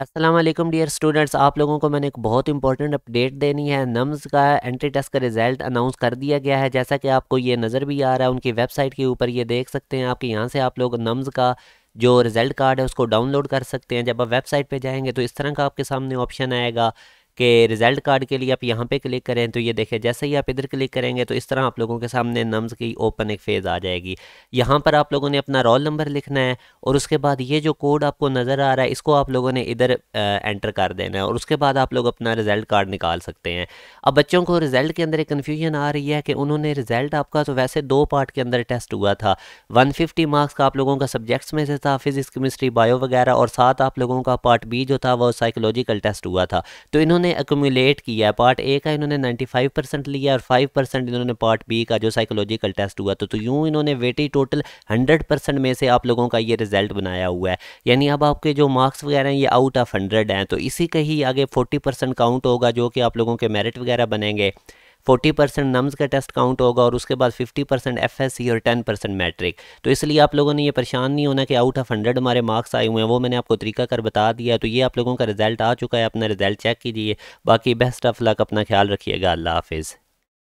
Aslam dear students आप लोगों को मैंने एक बहुत इंपॉर्टेंट अपडेट देनी है नम्स का एंट्री टेस्ट का रिजल्ट अनाउंस कर दिया गया है जैसा कि आपको ये नज़र भी आ रहा है उनकी वेबसाइट के ऊपर ये देख सकते हैं आपके यहाँ से आप लोग नम्स का जो रिज़ल्ट कार्ड है उसको डाउनलोड कर सकते हैं जब आप वेबसाइट पे जाएंगे तो इस तरह का आपके सामने ऑप्शन आएगा के रिज़ल्ट कार्ड के लिए आप यहाँ पे क्लिक करें तो ये देखें जैसे ही आप इधर क्लिक करेंगे तो इस तरह आप लोगों के सामने नम्स की ओपन एक फ़ेज़ आ जाएगी यहाँ पर आप लोगों ने अपना रोल नंबर लिखना है और उसके बाद ये जो कोड आपको नज़र आ रहा है इसको आप लोगों ने इधर एंटर कर देना है और उसके बाद आप लोग अपना रिज़ल्ट कार्ड निकाल सकते हैं अब बच्चों को रिज़ल्ट के अंदर एक कन्फ्यूजन आ रही है कि उन्होंने रिज़ल्ट आपका तो वैसे दो पार्ट के अंदर टेस्ट हुआ था वन फिफ्टी मार्क्स का आप लोगों का सब्जेक्ट्स में से था फिज़िक्स केमिस्ट्री बायो वगैरह और साथ आप लोगों का पार्ट बी जो था वो साइकोलॉजिकल टेस्ट हुआ था तो इन्होंने इन्होंने अकोमुलेट किया पार्ट ए का इन्होंने 95 परसेंट लिया और 5 परसेंट इन्होंने पार्ट बी का जो साइकोलॉजिकल टेस्ट हुआ तो, तो यूँ इन्होंने वेटी टोटल 100 परसेंट में से आप लोगों का ये रिजल्ट बनाया हुआ है यानी अब आपके जो मार्क्स वगैरह हैं ये आउट ऑफ हंड्रेड हैं तो इसी का ही आगे फोर्टी काउंट होगा जो कि आप लोगों के मेरिट वगैरह बनेंगे फोर्टी परसेंट नम्स का टेस्ट काउंट होगा और उसके बाद fifty percent F S C और टेन परसेंट मैट्रिक तो इसलिए आप लोगों ने ये परेशान नहीं होना कि आउट ऑफ हंड्रेड हमारे मार्क्स आए हुए हैं वो मैंने आपको तरीका कर बता दिया तो ये आप लोगों का रिजल्ट आ चुका है अपना रिजल्ट चेक कीजिए बाकी बेस्ट ऑफ लक अपना ख्याल रखिएगा अल्लाह हाफिज़